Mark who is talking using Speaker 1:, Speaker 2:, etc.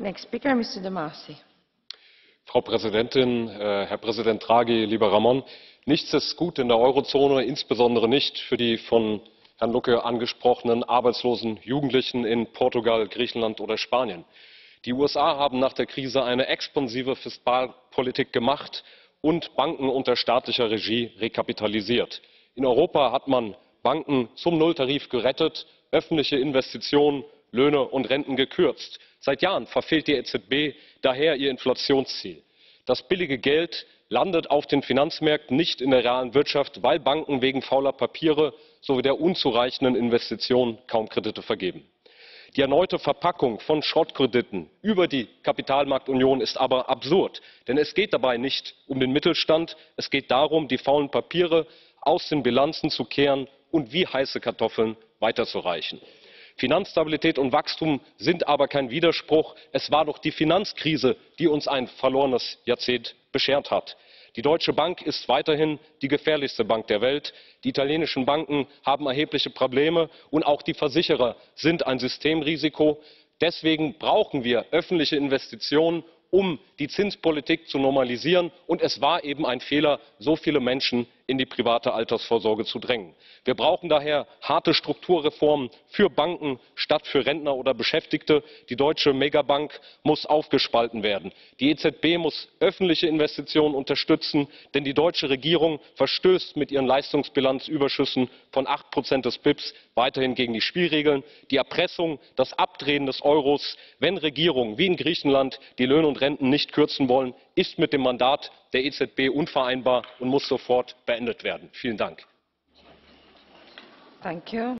Speaker 1: Next speaker, Mr. De Masi. Frau Präsidentin, äh, Herr Präsident Draghi, lieber Ramon, nichts ist gut in der Eurozone, insbesondere nicht für die von Herrn Lucke angesprochenen arbeitslosen Jugendlichen in Portugal, Griechenland oder Spanien. Die USA haben nach der Krise eine expansive Fiskalpolitik gemacht und Banken unter staatlicher Regie rekapitalisiert. In Europa hat man Banken zum Nulltarif gerettet, öffentliche Investitionen, Löhne und Renten gekürzt. Seit Jahren verfehlt die EZB daher ihr Inflationsziel. Das billige Geld landet auf den Finanzmärkten nicht in der realen Wirtschaft, weil Banken wegen fauler Papiere sowie der unzureichenden Investitionen kaum Kredite vergeben. Die erneute Verpackung von Schrottkrediten über die Kapitalmarktunion ist aber absurd, denn es geht dabei nicht um den Mittelstand, es geht darum, die faulen Papiere aus den Bilanzen zu kehren und wie heiße Kartoffeln weiterzureichen. Finanzstabilität und Wachstum sind aber kein Widerspruch. Es war doch die Finanzkrise, die uns ein verlorenes Jahrzehnt beschert hat. Die Deutsche Bank ist weiterhin die gefährlichste Bank der Welt. Die italienischen Banken haben erhebliche Probleme und auch die Versicherer sind ein Systemrisiko. Deswegen brauchen wir öffentliche Investitionen, um die Zinspolitik zu normalisieren. Und es war eben ein Fehler, so viele Menschen in die private Altersvorsorge zu drängen. Wir brauchen daher harte Strukturreformen für Banken statt für Rentner oder Beschäftigte. Die deutsche Megabank muss aufgespalten werden. Die EZB muss öffentliche Investitionen unterstützen, denn die deutsche Regierung verstößt mit ihren Leistungsbilanzüberschüssen von 8 Prozent des BIPs weiterhin gegen die Spielregeln. Die Erpressung, das Abdrehen des Euros, wenn Regierungen wie in Griechenland die Löhne und Renten nicht kürzen wollen, ist mit dem Mandat der EZB unvereinbar und muss sofort beendet beendet werden. Vielen Dank. Danke.